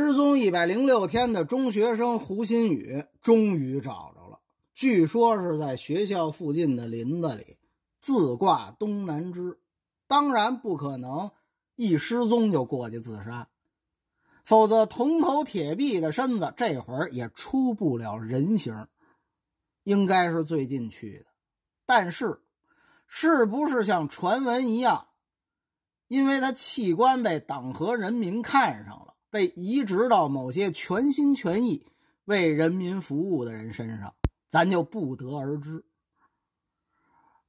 失踪一百零六天的中学生胡新宇终于找着了，据说是在学校附近的林子里自挂东南枝。当然不可能一失踪就过去自杀，否则铜头铁臂的身子这会儿也出不了人形。应该是最近去的，但是是不是像传闻一样，因为他器官被党和人民看上了？被移植到某些全心全意为人民服务的人身上，咱就不得而知。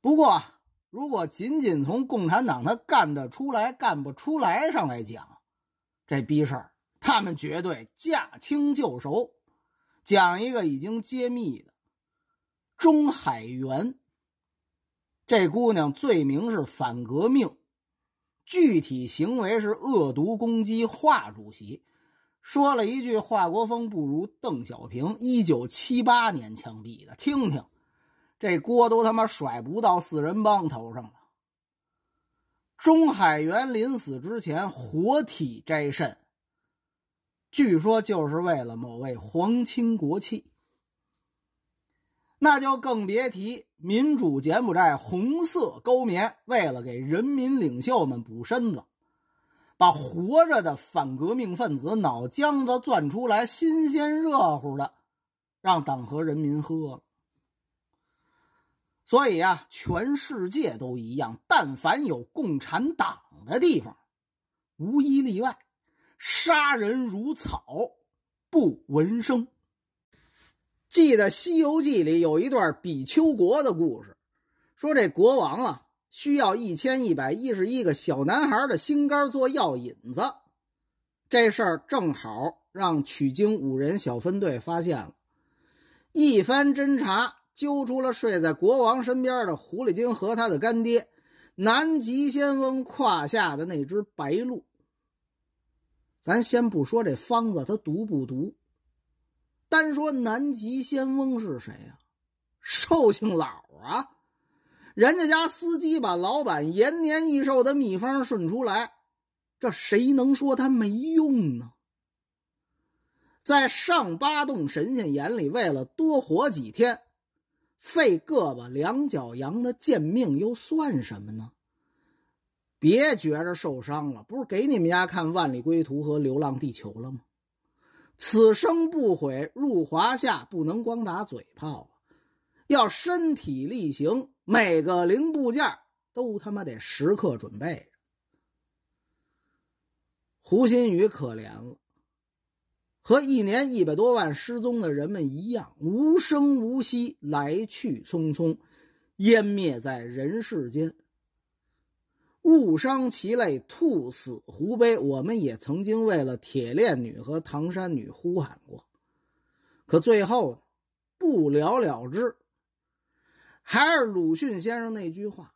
不过，如果仅仅从共产党他干得出来、干不出来上来讲，这逼事儿他们绝对驾轻就熟。讲一个已经揭秘的，钟海元，这姑娘罪名是反革命。具体行为是恶毒攻击华主席，说了一句“华国锋不如邓小平”，一九七八年枪毙的。听听，这锅都他妈甩不到四人帮头上了。钟海元临死之前活体摘肾，据说就是为了某位皇亲国戚。那就更别提民主柬埔寨红色高棉，为了给人民领袖们补身子，把活着的反革命分子脑浆子攥出来，新鲜热乎的，让党和人民喝了。所以啊，全世界都一样，但凡有共产党的地方，无一例外，杀人如草，不闻声。记得《西游记》里有一段比丘国的故事，说这国王啊需要一千一百一十一个小男孩的心肝做药引子，这事儿正好让取经五人小分队发现了。一番侦查，揪出了睡在国王身边的狐狸精和他的干爹南极仙翁胯下的那只白鹿。咱先不说这方子它毒不毒。单说南极仙翁是谁呀？寿星老啊！人家家司机把老板延年益寿的秘方顺出来，这谁能说他没用呢？在上八洞神仙眼里，为了多活几天，废胳膊、两脚羊的贱命又算什么呢？别觉着受伤了，不是给你们家看《万里归途》和《流浪地球》了吗？此生不悔入华夏，不能光打嘴炮，要身体力行。每个零部件都他妈得时刻准备。胡新宇可怜了，和一年一百多万失踪的人们一样，无声无息，来去匆匆，湮灭在人世间。误伤其类，兔死狐悲。我们也曾经为了铁链女和唐山女呼喊过，可最后不了了之。还是鲁迅先生那句话：“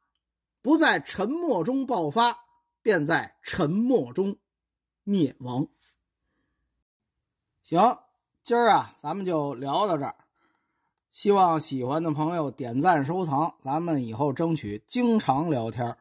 不在沉默中爆发，便在沉默中灭亡。”行，今儿啊，咱们就聊到这儿。希望喜欢的朋友点赞收藏，咱们以后争取经常聊天儿。